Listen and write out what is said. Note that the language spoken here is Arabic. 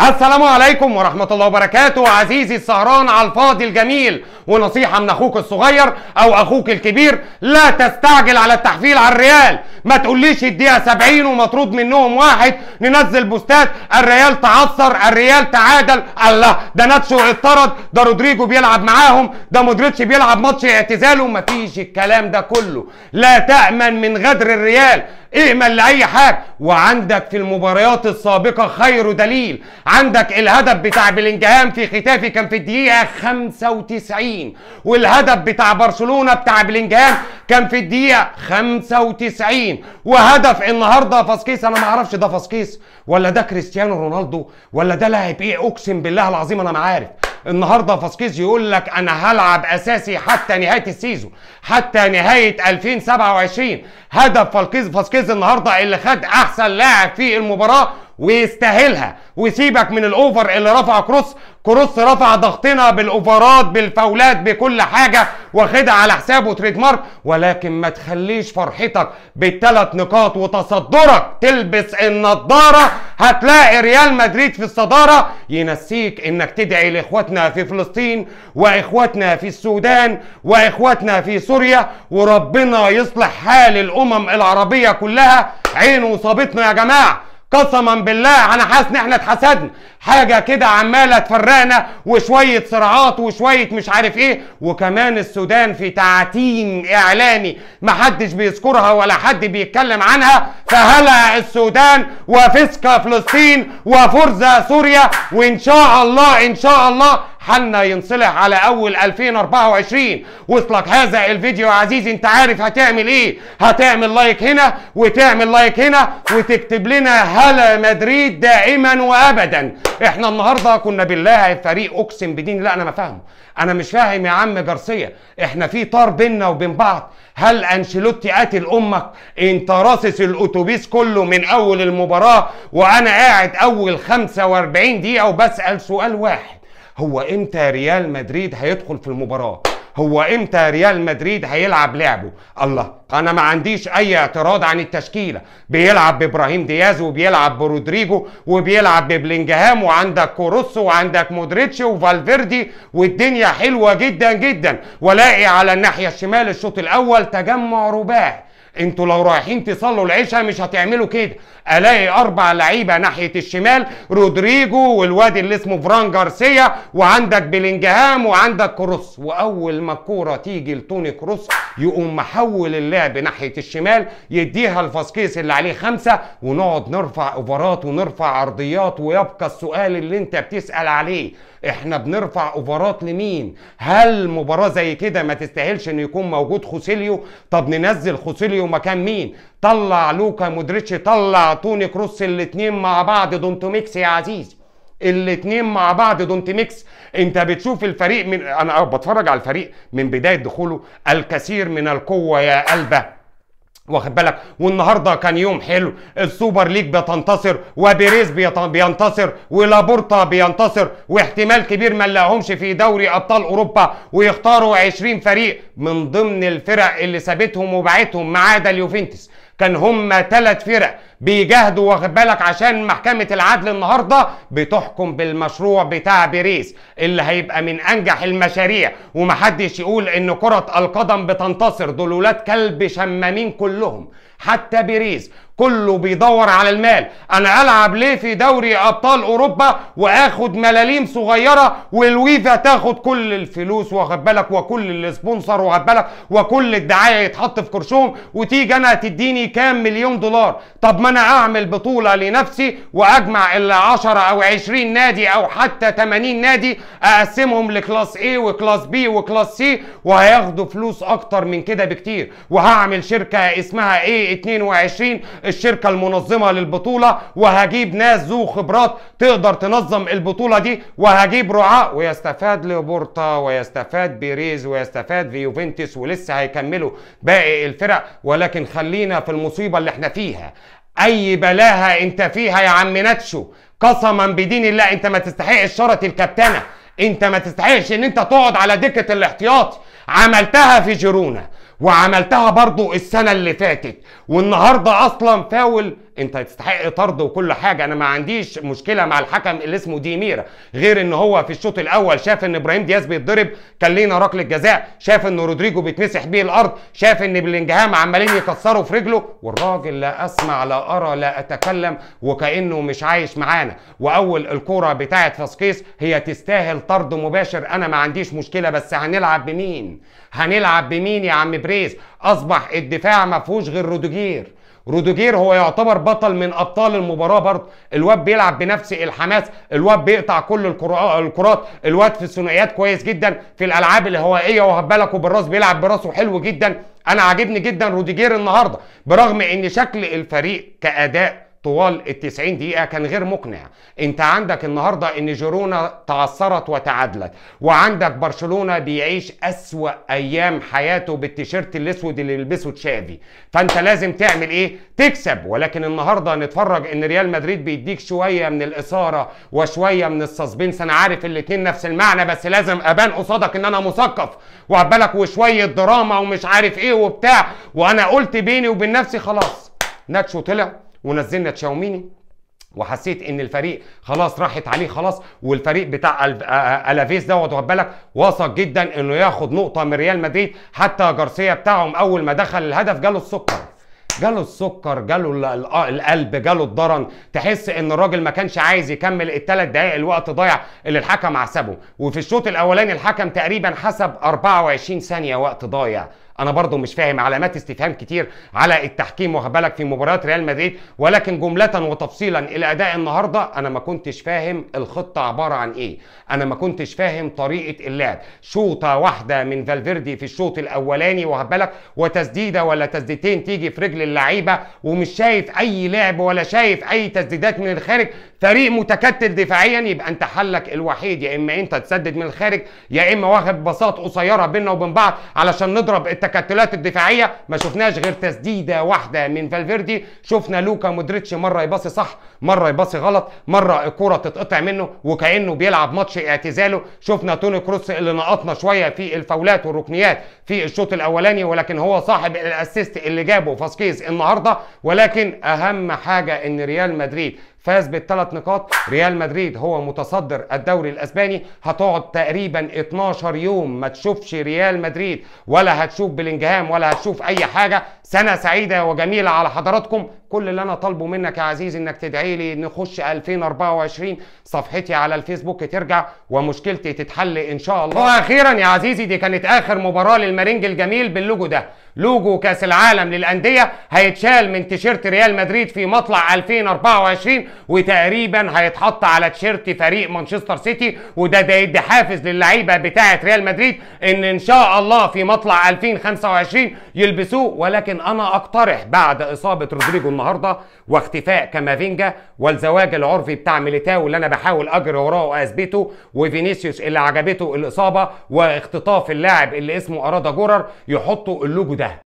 السلام عليكم ورحمة الله وبركاته عزيزي السهران على الفاضي الجميل ونصيحة من أخوك الصغير أو أخوك الكبير لا تستعجل على التحفيل على الريال ما تقوليش الدقيقة 70 ومطرود منهم واحد ننزل بوستات الريال تعثر الريال تعادل الله ده ناتشو اضطرد ده رودريجو بيلعب معاهم ده مودريتش بيلعب ماتش اعتزاله مفيش الكلام ده كله لا تأمن من غدر الريال اعمل لاي حاجه وعندك في المباريات السابقه خير دليل عندك الهدف بتاع بلينجهام في ختافي كان في الدقيقه 95 والهدف بتاع برشلونه بتاع بلينجهام كان في الدقيقه 95 وهدف النهارده فاسكيس انا ما اعرفش ده فاسكيس ولا ده كريستيانو رونالدو ولا ده لاعب ايه اقسم بالله العظيم انا ما عارف النهارده فاسكيز يقول لك انا هلعب اساسي حتى نهايه السيزون حتى نهايه 2027 هدف فاسكيز فاسكيز النهارده اللي خد احسن لاعب في المباراه ويستاهلها وسيبك من الاوفر اللي رفع كروس كروس رفع ضغطنا بالاوفرات بالفاولات بكل حاجه واخدها على حسابه تريد مارك ولكن ما تخليش فرحتك بالثلاث نقاط وتصدرك تلبس النضاره هتلاقي ريال مدريد في الصداره ينسيك انك تدعي لاخواتنا في فلسطين واخواتنا في السودان واخواتنا في سوريا وربنا يصلح حال الامم العربيه كلها عينه وصابتنا يا جماعه قسما بالله انا حاسس ان احنا اتحسدنا حاجه كده عماله تفرقنا وشويه صراعات وشويه مش عارف ايه وكمان السودان في تعتيم اعلامي محدش بيذكرها ولا حد بيتكلم عنها فهلا السودان وفسكه فلسطين وفرزه سوريا وان شاء الله ان شاء الله حالنا ينصلح على اول 2024 وصلك هذا الفيديو يا عزيزي انت عارف هتعمل ايه هتعمل لايك هنا وتعمل لايك هنا وتكتب لنا هلا مدريد دائما وابدا احنا النهارده كنا بالله فريق اقسم بدين لا انا ما فاهمه انا مش فاهم يا عم جارسيا احنا في طار بينا وبين بعض هل انشيلوتي قاتل امك انت راصص الاتوبيس كله من اول المباراه وانا قاعد اول 45 دقيقه وبسال سؤال واحد هو امتى ريال مدريد هيدخل في المباراه هو امتى ريال مدريد هيلعب لعبه الله انا ما عنديش اي اعتراض عن التشكيله بيلعب بابراهيم دياز وبيلعب برودريجو وبيلعب ببلينجهام وعندك كوروس وعندك مودريتش وفالفيردي والدنيا حلوه جدا جدا ولاقي على الناحيه الشمال الشوط الاول تجمع رباعي انتوا لو رايحين تصلوا العشاء مش هتعملوا كده الاقي اربع لعيبه ناحيه الشمال رودريجو والواد اللي اسمه فران جارسيا وعندك بلينجهام وعندك كروس واول ما الكوره تيجي لتوني كروس يقوم محول اللعب ناحيه الشمال يديها الفاسكيس اللي عليه خمسه ونقعد نرفع اوفرات ونرفع عرضيات ويبقى السؤال اللي انت بتسال عليه احنا بنرفع اوفرات لمين هل مباراه زي كده ما تستاهلش ان يكون موجود خوسيليو طب ننزل خوسيليو ومكان مين طلع لوكا مودريتش طلع توني كروس الاثنين مع بعض دونت ميكس يا عزيزي الاثنين مع بعض دونت ميكس انت بتشوف الفريق من انا بتفرج على الفريق من بدايه دخوله الكثير من القوه يا قلبه واخد بالك والنهارده كان يوم حلو السوبر ليج بتنتصر وبيريز بينتصر ولابورتا بينتصر واحتمال كبير ما نلاقيهمش في دوري ابطال اوروبا ويختاروا 20 فريق من ضمن الفرق اللي سابتهم وبعتهم ما عدا اليوفنتوس كان هم ثلاث فرق بيجاهدوا واخد بالك عشان محكمه العدل النهارده بتحكم بالمشروع بتاع بيريز اللي هيبقى من انجح المشاريع ومحدش يقول ان كره القدم بتنتصر دول ولاد كلب شمامين كلهم حتى بيريز كله بيدور على المال انا العب ليه في دوري ابطال اوروبا واخد ملاليم صغيره والويفا تاخد كل الفلوس واخد بالك وكل السبونسر واخد بالك وكل الدعايه يتحط في كرشهم وتيجي انا تديني كام مليون دولار طب ما انا اعمل بطوله لنفسي واجمع ال 10 او 20 نادي او حتى 80 نادي اقسمهم لكلاس A وكلاس B وكلاس C وهياخدوا فلوس اكتر من كده بكتير وهعمل شركه اسمها A 22 الشركه المنظمه للبطوله وهجيب ناس ذو خبرات تقدر تنظم البطوله دي وهجيب رعاه ويستفاد لبورتا ويستفاد بيريز ويستفاد فيوفنتوس ولسه هيكملوا باقي الفرق ولكن خلينا في المصيبه اللي احنا فيها اي بلاها انت فيها يا عم ناتشو قسما بدين الله انت ما تستحقش شرط الكابتنه انت ما تستحقش ان انت تقعد على دكه الاحتياطي عملتها في جيرونا وعملتها برضو السنة اللي فاتت والنهاردة أصلا فاول انت تستحق طرد وكل حاجه انا ما عنديش مشكله مع الحكم اللي اسمه دي ميرا غير ان هو في الشوط الاول شاف ان ابراهيم دياز بيتضرب كان لينا ركله جزاء شاف ان رودريجو بيتمسح بيه الارض شاف ان بلينجهام عمالين يكسروا في رجله والراجل لا اسمع لا ارى لا اتكلم وكانه مش عايش معانا واول الكوره بتاعه فاسكيس هي تستاهل طرد مباشر انا ما عنديش مشكله بس هنلعب بمين هنلعب بمين يا عم بريس اصبح الدفاع ما فيهوش غير روديجير روديجير هو يعتبر بطل من ابطال المباراه برضه الواد بيلعب بنفس الحماس الواد بيقطع كل الكرات الواد في الثنائيات كويس جدا في الالعاب الهوائيه وهب بالكوا بالراس بيلعب براسه حلو جدا انا عاجبني جدا روديجير النهارده برغم ان شكل الفريق كاداء طوال ال 90 دقيقه كان غير مقنع انت عندك النهارده ان جيرونا تعثرت وتعادلت وعندك برشلونه بيعيش اسوا ايام حياته بالتيشيرت الاسود اللي يلبسه تشافي فانت لازم تعمل ايه تكسب ولكن النهارده نتفرج ان ريال مدريد بيديك شويه من الاثاره وشويه من السسبنس انا عارف الاثنين نفس المعنى بس لازم ابان قصادك ان انا مثقف واخد بالك وشويه دراما ومش عارف ايه وبتاع وانا قلت بيني وبين نفسي خلاص ناتشو طلع ونزلنا تشاوميني وحسيت ان الفريق خلاص راحت عليه خلاص والفريق بتاع آه، آه، الافيس دوت واخد بالك واثق جدا انه ياخد نقطه من ريال مدريد حتى جارسيا بتاعهم اول ما دخل الهدف جاله السكر جاله السكر جاله آه، القلب جاله الضرن تحس ان الراجل ما كانش عايز يكمل الثلاث دقائق الوقت ضايع اللي الحكم حسبه وفي الشوط الاولاني الحكم تقريبا حسب 24 ثانيه وقت ضايع انا برضو مش فاهم علامات استفهام كتير على التحكيم وهبالك في مباريات ريال مدريد ولكن جمله وتفصيلا الى اداء النهارده انا ما كنتش فاهم الخطه عباره عن ايه انا ما كنتش فاهم طريقه اللعب شوطه واحده من فالفيردي في الشوط الاولاني وهبالك وتسديده ولا تسديدتين تيجي في رجل اللعيبه ومش شايف اي لعب ولا شايف اي تسديدات من الخارج فريق متكتل دفاعيا يبقى انت حلك الوحيد يا اما انت تسدد من الخارج يا اما واخد بساط قصيره بيننا وبين بعض علشان نضرب التك... التكتلات الدفاعيه ما شفناش غير تسديده واحده من فالفيردي شفنا لوكا مودريتش مره يباصي صح مره يباصي غلط مره الكره تتقطع منه وكانه بيلعب ماتش اعتزاله شفنا توني كروس اللي نقطنا شويه في الفاولات والركنيات في الشوط الاولاني ولكن هو صاحب الاسيست اللي جابه فاسكيز النهارده ولكن اهم حاجه ان ريال مدريد فاز بالثلاث نقاط ريال مدريد هو متصدر الدوري الاسباني هتقعد تقريبا 12 يوم ما تشوفش ريال مدريد ولا هتشوف بلينجهام ولا هتشوف اي حاجه سنه سعيده وجميله على حضراتكم كل اللي انا طالبه منك يا عزيزي انك تدعي لي نخش 2024 صفحتي على الفيسبوك ترجع ومشكلتي تتحل ان شاء الله واخيرا يا عزيزي دي كانت اخر مباراه للمارينج الجميل باللوجو ده لوجو كاس العالم للانديه هيتشال من تيشيرت ريال مدريد في مطلع 2024 وتقريبا هيتحط على تيشيرت فريق مانشستر سيتي وده ده يدي حافز للعيبه بتاعه ريال مدريد ان ان شاء الله في مطلع 2025 يلبسوه ولكن لكن انا اقترح بعد اصابه رودريجو النهارده واختفاء كامافينجا والزواج العرفي بتاع ميليتاو اللي انا بحاول اجري وراه واثبته وفينيسيوس اللي عجبته الاصابه واختطاف اللاعب اللي اسمه ارادا جورر يحطوا اللوجو ده